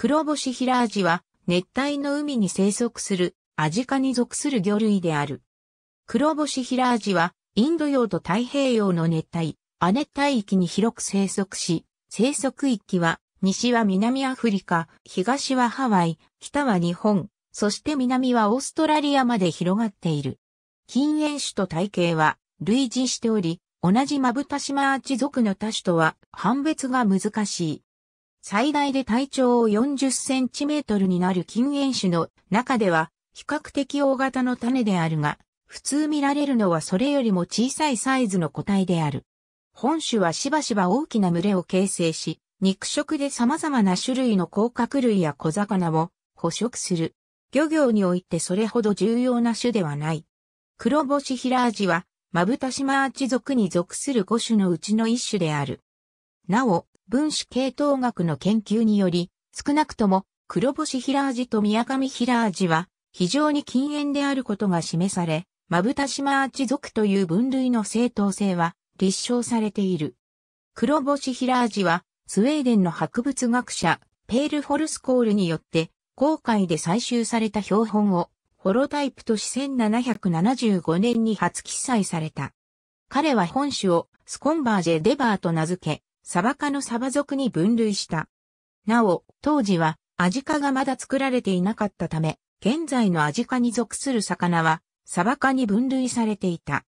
黒星ヒラアジは熱帯の海に生息するアジ科に属する魚類である。黒星ヒラアジはインド洋と太平洋の熱帯、亜熱帯域に広く生息し、生息域は西は南アフリカ、東はハワイ、北は日本、そして南はオーストラリアまで広がっている。禁煙種と体型は類似しており、同じマブタシマアチ属の多種とは判別が難しい。最大で体長を40センチメートルになる近縁種の中では比較的大型の種であるが、普通見られるのはそれよりも小さいサイズの個体である。本種はしばしば大きな群れを形成し、肉食で様々な種類の甲殻類や小魚を捕食する。漁業においてそれほど重要な種ではない。黒星ヒラアジは、マブタシマアジ属に属する5種のうちの一種である。なお、分子系統学の研究により、少なくとも黒星ヒラージと宮上ヒラージは非常に禁煙であることが示され、まぶたしマーチ族という分類の正当性は立証されている。黒星ヒラージはスウェーデンの博物学者ペール・フォルスコールによって航海で採集された標本をホロタイプとし1775年に初記載された。彼は本種をスコンバージェ・デバーと名付け、サバ科のサバ属に分類した。なお、当時はアジ科がまだ作られていなかったため、現在のアジ科に属する魚はサバ科に分類されていた。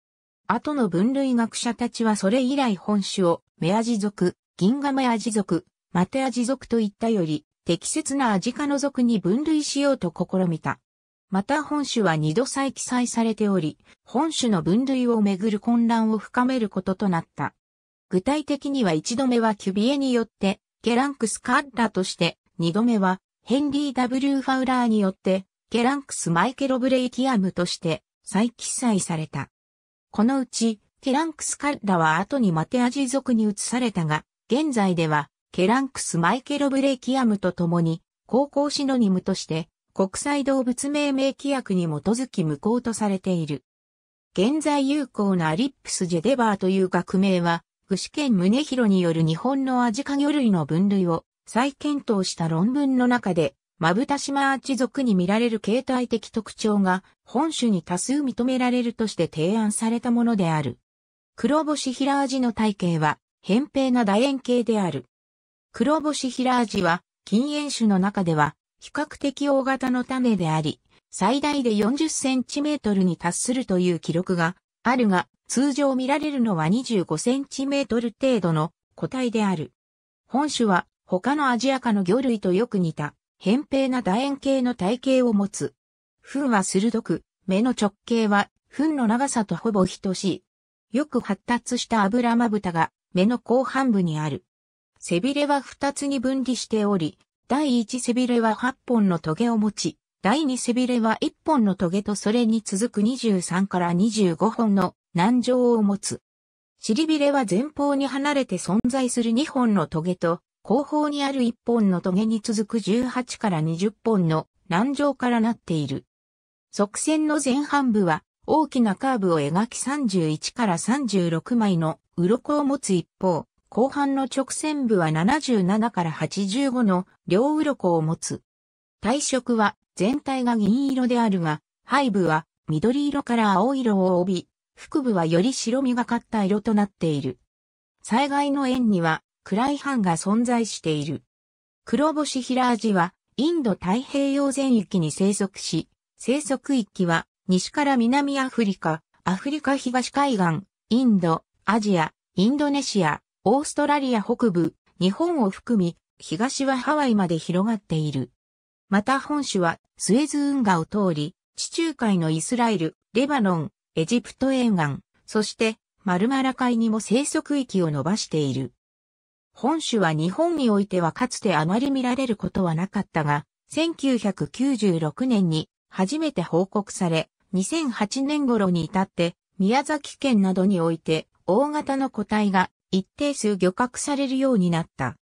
後の分類学者たちはそれ以来本種をメアジ属、銀河メアジ属、マテアジ属といったより適切なアジ科の属に分類しようと試みた。また本種は二度再記載されており、本種の分類をめぐる混乱を深めることとなった。具体的には一度目はキュビエによって、ケランクス・カッラとして、二度目は、ヘンリー・ W・ ファウラーによって、ケランクス・マイケロ・ブレイキアムとして、再記載された。このうち、ケランクス・カッラは後にマテアジ族に移されたが、現在では、ケランクス・マイケロ・ブレイキアムと共に、高校シノニムとして、国際動物命名規約に基づき無効とされている。現在有効なアリップス・ジェデバーという学名は、具志堅宗弘による日本のアジカ魚類の分類を再検討した論文の中で、マブタシマアーチ族に見られる形態的特徴が本種に多数認められるとして提案されたものである。黒星ラアジの体型は、扁平な楕円形である。黒星ラアジは、禁煙種の中では、比較的大型の種であり、最大で40センチメートルに達するという記録があるが、通常見られるのは2 5トル程度の個体である。本種は他のアジア科の魚類とよく似た、扁平な楕円形の体型を持つ。糞は鋭く、目の直径は、糞の長さとほぼ等しい。よく発達した油まぶたが、目の後半部にある。背びれは二つに分離しており、第一背びれは8本の棘を持ち、第二背びれは1本の棘とそれに続く23から25本の難情を持つ。尻びれは前方に離れて存在する2本の棘と、後方にある1本の棘に続く18から20本の難情からなっている。側線の前半部は大きなカーブを描き31から36枚の鱗を持つ一方、後半の直線部は77から85の両鱗を持つ。体色は全体が銀色であるが、背部は緑色から青色を帯び、腹部はより白みがかった色となっている。災害の縁には暗い斑が存在している。黒星ヒラアジはインド太平洋全域に生息し、生息域は西から南アフリカ、アフリカ東海岸、インド、アジア、インドネシア、オーストラリア北部、日本を含み、東はハワイまで広がっている。また本種はスエズ運河を通り、地中海のイスラエル、レバノン、エジプト沿岸、そしてマルマラ海にも生息域を伸ばしている。本種は日本においてはかつてあまり見られることはなかったが、1996年に初めて報告され、2008年頃に至って宮崎県などにおいて大型の個体が一定数漁獲されるようになった。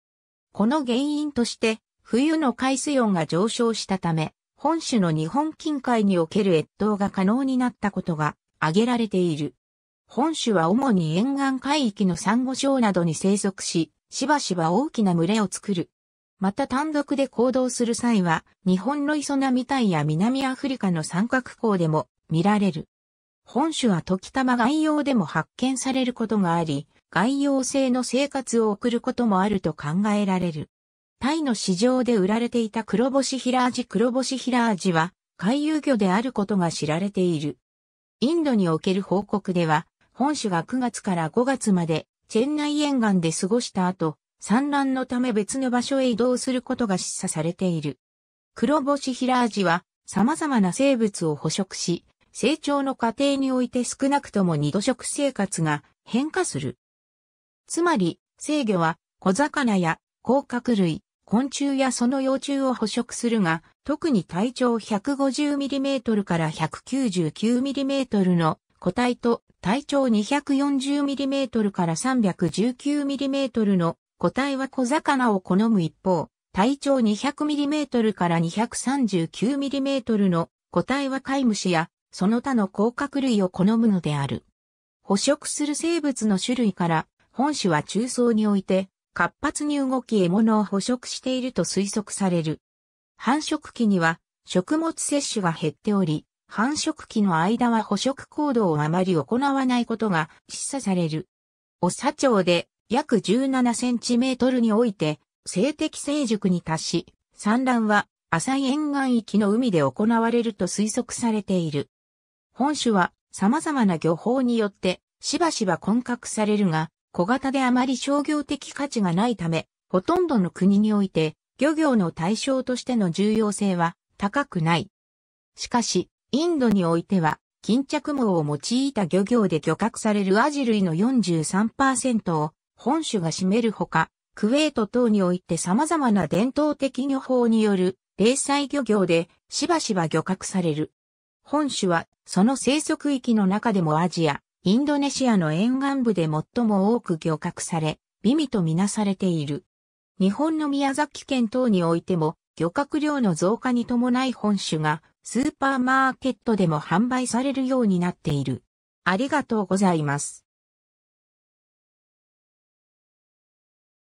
この原因として、冬の海水温が上昇したため、本種の日本近海における越冬が可能になったことが挙げられている。本種は主に沿岸海域のサンゴ礁などに生息し、しばしば大きな群れを作る。また単独で行動する際は、日本の磯波帯や南アフリカの三角港でも見られる。本種は時たま外洋でも発見されることがあり、外洋性の生活を送ることもあると考えられる。タイの市場で売られていた黒星ヒラージ黒星ヒラージは、海遊魚であることが知られている。インドにおける報告では、本種が9月から5月まで、チェンナイ沿岸で過ごした後、産卵のため別の場所へ移動することが示唆されている。黒星ヒラージは、様々な生物を捕食し、成長の過程において少なくとも二度食生活が変化する。つまり、制御は小魚や甲殻類、昆虫やその幼虫を捕食するが、特に体長 150mm から 199mm の個体と体長 240mm から 319mm の個体は小魚を好む一方、体長 200mm から 239mm の個体は貝虫やその他の甲殻類を好むのである。捕食する生物の種類から、本種は中層において活発に動き獲物を捕食していると推測される。繁殖期には食物摂取が減っており、繁殖期の間は捕食行動をあまり行わないことが示唆される。長町で約17センチメートルにおいて性的成熟に達し、産卵は浅い沿岸域の海で行われると推測されている。本種は様々な漁法によってしばしば混獲されるが、小型であまり商業的価値がないため、ほとんどの国において漁業の対象としての重要性は高くない。しかし、インドにおいては、巾着網を用いた漁業で漁獲されるアジ類の43%を本種が占めるほか、クウェート等において様々な伝統的漁法による零細漁業でしばしば漁獲される。本種はその生息域の中でもアジア、インドネシアの沿岸部で最も多く漁獲され、美味とみなされている。日本の宮崎県等においても、漁獲量の増加に伴い本種が、スーパーマーケットでも販売されるようになっている。ありがとうございます。